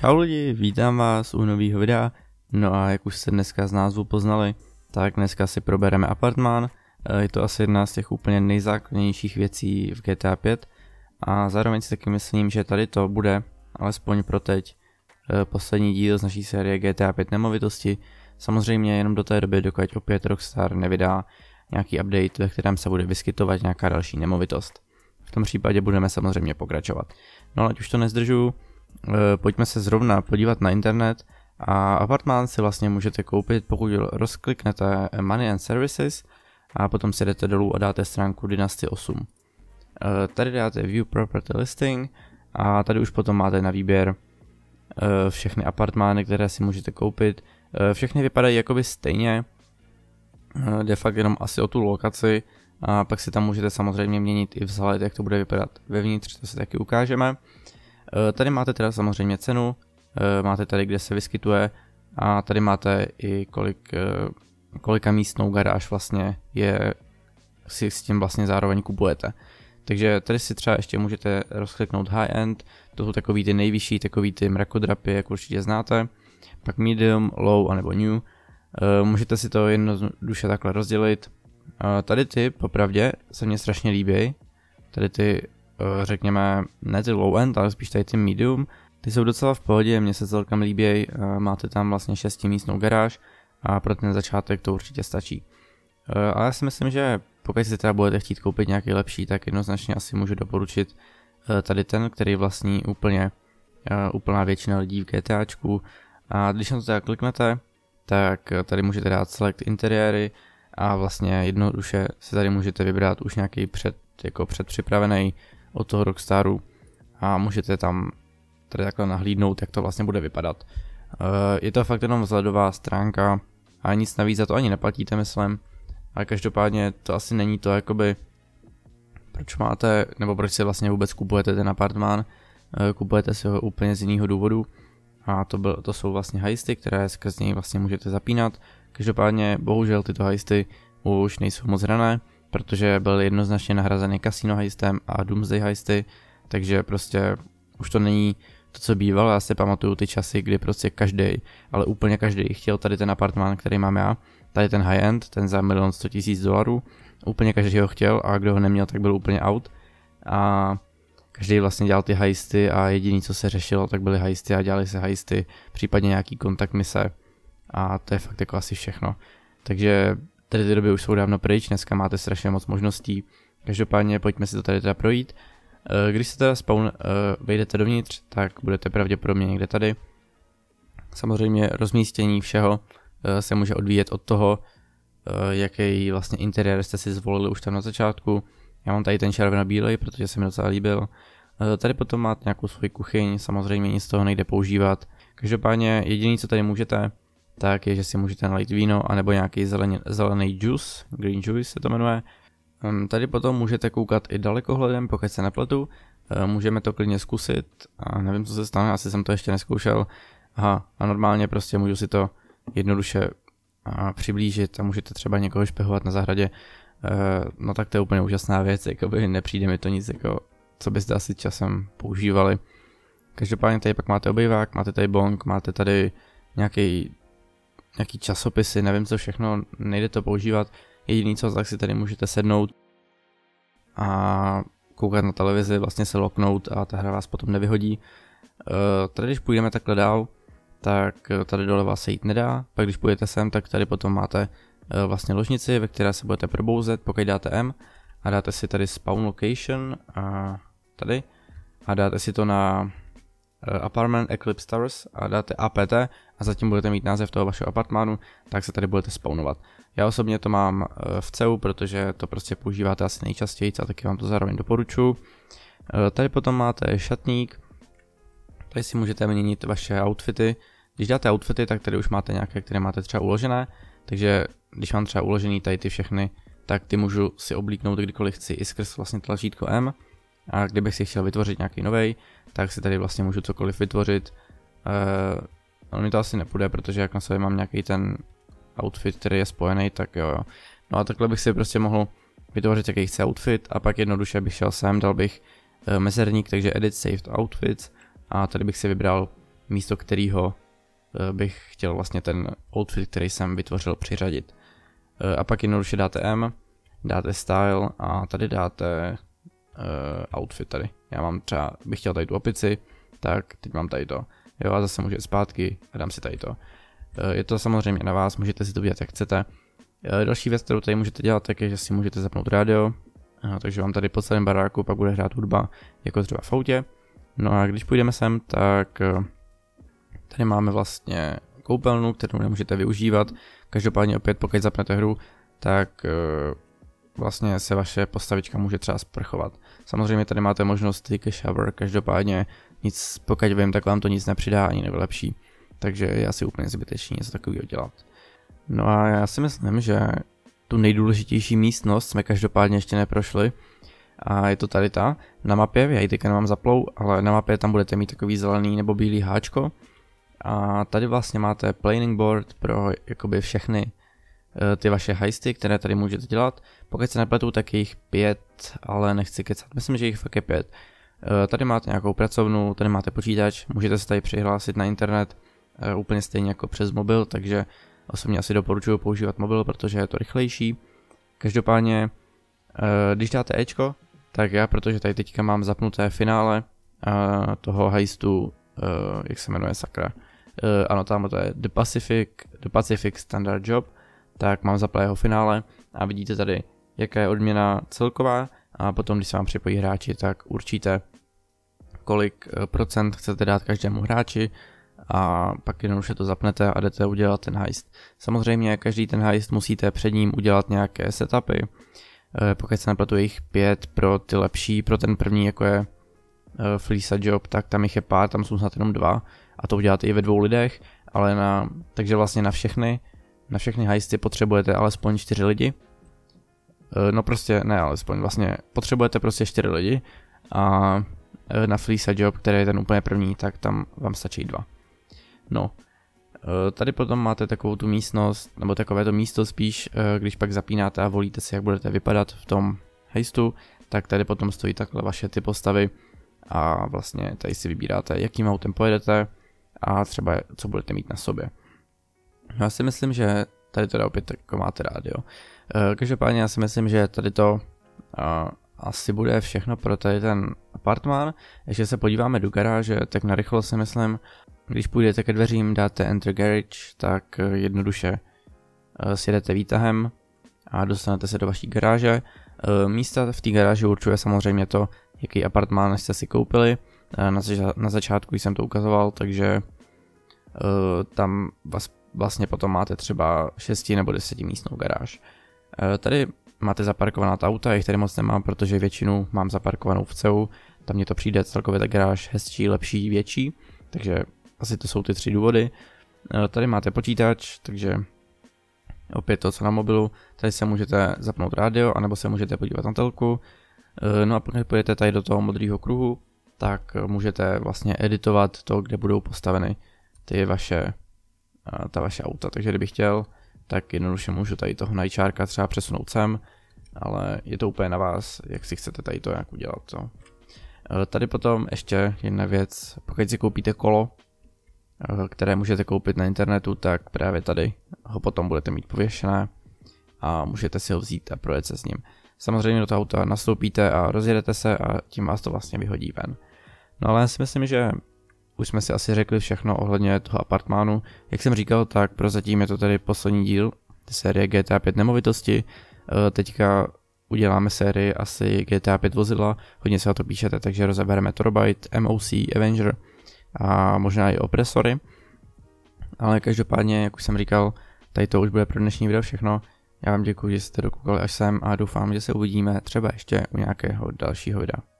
Čau lidi, vítám vás u nového videa. No a jak už jste dneska z názvu poznali, tak dneska si probereme apartmán. Eh, je to asi jedna z těch úplně nejzákladnějších věcí v GTA 5 a zároveň si taky myslím, že tady to bude, alespoň pro teď, eh, poslední díl z naší série GTA 5 nemovitosti. Samozřejmě jenom do té doby, dokud opět Rockstar nevydá nějaký update, ve kterém se bude vyskytovat nějaká další nemovitost. V tom případě budeme samozřejmě pokračovat. No ale ať už to nezdržu, Eh, pojďme se zrovna podívat na internet a apartmán si vlastně můžete koupit, pokud rozkliknete Money and Services a potom si jdete dolů a dáte stránku Dynasty 8. Eh, tady dáte View Property Listing a tady už potom máte na výběr eh, všechny apartmány, které si můžete koupit. Všechny vypadají jakoby stejně, jde fakt jenom asi o tu lokaci a pak si tam můžete samozřejmě měnit i vzhled, jak to bude vypadat vevnitř, to si taky ukážeme. Eh, tady máte teda samozřejmě cenu, eh, máte tady, kde se vyskytuje a tady máte i kolik, eh, kolika místnou garáž vlastně je, si s tím vlastně zároveň kupujete. Takže tady si třeba ještě můžete rozkliknout high end, to jsou takový ty nejvyšší, takový ty mrakodrapy, jak určitě znáte, pak medium, low a nebo new. Můžete si to jednoduše takhle rozdělit. Tady ty, popravdě, se mně strašně líbí. Tady ty Eh, řekněme, ne ty low-end, ale spíš tady ty medium, ty jsou docela v pohodě, mně se celkem líbí. Eh, máte tam vlastně 6 místnou garáž a pro ten začátek to určitě stačí. Eh, ale já si myslím, že pokud si teda budete chtít koupit nějaký lepší, tak jednoznačně asi můžu doporučit tady ten, který vlastní úplně úplná většina lidí v GTAčku. A když na to teda kliknete, tak tady můžete dát select interiéry a vlastně jednoduše si tady můžete vybrat už nějaký před, jako předpřipravený od toho Rockstaru a můžete tam tady takhle nahlídnout, jak to vlastně bude vypadat. Eh, je to fakt jenom vzhledová stránka a nic navíc za to ani neplatíte, myslím. A každopádně to asi není to jakoby, proč máte, nebo proč si vlastně vůbec kupujete ten apartmán, eh, kupujete si ho úplně z jiného důvodu. A to, byl, to jsou vlastně hajsty, které skrz něj vlastně můžete zapínat. Každopádně bohužel tyto hajsty už nejsou moc hrané, protože byl jednoznačně nahrazený kasino heistem a Doomsday heisty, takže prostě už to není to, co bývalo. Já si pamatuju ty časy, kdy prostě každý, ale úplně každý chtěl tady ten apartmán, který mám já, tady ten high-end, ten za milion 100 tisíc dolarů, úplně každý ho chtěl a kdo ho neměl, tak byl úplně out. A každý vlastně dělal ty heisty a jediný, co se řešilo, tak byly heisty a dělali se heisty, případně nějaký kontakt mise a to je fakt jako asi všechno. Takže Tady ty doby už jsou dávno pryč, dneska máte strašně moc možností. Každopádně pojďme si to tady teda projít. Eh, když se teda spawn eh, vejdete dovnitř, tak budete pravděpodobně někde tady. Samozřejmě rozmístění všeho eh, se může odvíjet od toho, jaký vlastně interiér jste si zvolili už tam na začátku. Já mám tady ten červeno-bílej, protože se mi docela líbil. Tady potom máte nějakou svoji kuchyň, samozřejmě nic z toho nejde používat. Každopádně jediný, co tady můžete, tak je, že si můžete nalít víno anebo nějaký zelený, zelený juice, green juice se to jmenuje. Ehm, tady potom můžete koukat i dalekohledem, pokud se nepletu. Ehm, můžeme to klidně zkusit a nevím, co se stane, asi jsem to ještě neskoušel. Aha, a normálně prostě můžu si to jednoduše přiblížit a můžete třeba někoho špehovat na zahradě. Ehm, no tak to je úplně úžasná věc, jakoby nepřijde mi to nic, jako, co byste asi časem používali. Každopádně tady pak máte obyvák, máte tady bong, máte tady nějaký nějaký časopisy, nevím co všechno, nejde to používat. Jediný co, tak si tady můžete sednout a koukat na televizi, vlastně se loknout a ta hra vás potom nevyhodí. Eh, tady když půjdeme takhle dál, tak eh, tady dole vás se jít nedá, pak když půjdete sem, tak tady potom máte eh, vlastně ložnici, ve které se budete probouzet, pokud dáte M a dáte si tady spawn location a tady a dáte si to na Eh, apartment Eclipse Towers a dáte apt a zatím budete mít název toho vašeho apartmánu, tak se tady budete spawnovat. Já osobně to mám eh, v CEU, protože to prostě používáte asi nejčastěji a taky vám to zároveň doporučuji. Eh, tady potom máte šatník, tady si můžete měnit vaše outfity. Když dáte outfity, tak tady už máte nějaké, které máte třeba uložené, takže když mám třeba uložený tady ty všechny, tak ty můžu si oblíknout kdykoliv chci i skrz vlastně tlačítko M. A kdybych si chtěl vytvořit nějaký nový, tak si tady vlastně můžu cokoliv vytvořit. Uh, eh, ale mi to asi nepůjde, protože jak na sobě mám nějaký ten outfit, který je spojený, tak jo, jo. No a takhle bych si prostě mohl vytvořit, jaký chce outfit a pak jednoduše bych šel sem, dal bych uh, mezerník, takže edit saved outfits a tady bych si vybral místo kterého uh, eh, bych chtěl vlastně ten outfit, který jsem vytvořil, přiřadit. Uh, a pak jednoduše dáte M, dáte style a tady dáte uh, outfit tady. Já mám třeba, bych chtěl tady tu opici, tak teď mám tady to. Jo a zase můžu jít zpátky a dám si tady to. Uh, je to samozřejmě na vás, můžete si to dělat jak chcete. Uh, další věc, kterou tady můžete dělat, tak je, že si můžete zapnout rádio, uh, takže vám tady po celém baráku pak bude hrát hudba, jako třeba v autě. No a když půjdeme sem, tak uh, tady máme vlastně koupelnu, kterou nemůžete využívat. Každopádně opět, pokud zapnete hru, tak vlastně se vaše postavička může třeba sprchovat. Samozřejmě tady máte možnost take a shower, každopádně nic, pokud vím, tak vám to nic nepřidá ani nevylepší. Takže je asi úplně zbytečný něco takového dělat. No a já si myslím, že tu nejdůležitější místnost jsme každopádně ještě neprošli. A je to tady ta. Na mapě, já ji teďka nemám zaplou, ale na mapě tam budete mít takový zelený nebo bílý háčko. A tady vlastně máte planning board pro jakoby všechny Eh, ty vaše heisty, které tady můžete dělat. Pokud se nepletu, tak je jich pět, ale nechci kecat. Myslím, že jich fakt je pět. Eh, tady máte nějakou pracovnu, tady máte počítač, můžete se tady přihlásit na internet, eh, úplně stejně jako přes mobil, takže osobně asi doporučuji používat mobil, protože je to rychlejší. Každopádně, když dáte Ečko, tak já, protože tady teďka mám zapnuté finále toho heistu, jak se jmenuje sakra, ano, tam to je The Pacific, The Pacific Standard Job, tak mám zaplé jeho finále a vidíte tady, jaká je odměna celková a potom, když se vám připojí hráči, tak určíte, kolik eh, procent chcete dát každému hráči a pak je to zapnete a jdete udělat ten heist. Samozřejmě každý ten heist musíte před ním udělat nějaké setupy, eh, pokud se nepletu jich pět pro ty lepší, pro ten první jako je eh, Fleesa Job, tak tam jich je pár, tam jsou snad jenom dva a to uděláte i ve dvou lidech, ale na, takže vlastně na všechny na všechny hajsty potřebujete alespoň 4 lidi. Eh, no prostě, ne alespoň, vlastně potřebujete prostě 4 lidi a eh, na Fleece Job, který je ten úplně první, tak tam vám stačí dva. No, eh, Tady potom máte takovou tu místnost, nebo takové to místo spíš, když pak zapínáte a volíte si, jak budete vypadat v tom hejstu, tak tady potom stojí takhle vaše ty postavy a vlastně tady si vybíráte, jakým autem pojedete a třeba co budete mít na sobě. Já si myslím, že tady to opět tak máte rádio. Eh, každopádně já si myslím, že tady to eh, asi bude všechno pro tady ten apartmán. Ještě se podíváme do garáže, tak narychlo si myslím, když půjdete ke dveřím, dáte enter garage, tak eh, jednoduše sjedete výtahem a dostanete se do vaší garáže. Místa v té garáži určuje samozřejmě to, jaký apartmán jste si koupili. Na, zač- na začátku jsem to ukazoval, takže tam vás vlastně potom máte třeba 6 nebo 10 místnou garáž. Eh, tady máte zaparkovaná auta, jich tady moc nemám, protože většinu mám zaparkovanou v CEU, tam mně to přijde celkově ta garáž hezčí, lepší, větší, takže asi to jsou ty tři důvody. Eh, tady máte počítač, takže opět to, co na mobilu, tady se můžete zapnout rádio, anebo se můžete podívat na telku, eh, no a pokud půjdete tady do toho modrého kruhu, tak můžete vlastně editovat to, kde budou postaveny ty vaše ta vaše auta, takže kdybych chtěl, tak jednoduše můžu tady toho najčárka třeba přesunout sem, ale je to úplně na vás, jak si chcete tady to nějak udělat. Co? E, tady potom ještě jedna věc, pokud si koupíte kolo, e, které můžete koupit na internetu, tak právě tady ho potom budete mít pověšené a můžete si ho vzít a projet se s ním. Samozřejmě do toho auta nastoupíte a rozjedete se a tím vás to vlastně vyhodí ven. No ale já si myslím, že už jsme si asi řekli všechno ohledně toho apartmánu. Jak jsem říkal, tak prozatím je to tady poslední díl série GTA 5 nemovitosti. Eh, teďka uděláme sérii asi GTA 5 vozidla, hodně se o to píšete, takže rozebereme Turbite, MOC, Avenger a možná i opresory. Ale každopádně, jak už jsem říkal, tady to už bude pro dnešní video všechno. Já vám děkuji, že jste dokoukali až sem a doufám, že se uvidíme třeba ještě u nějakého dalšího videa.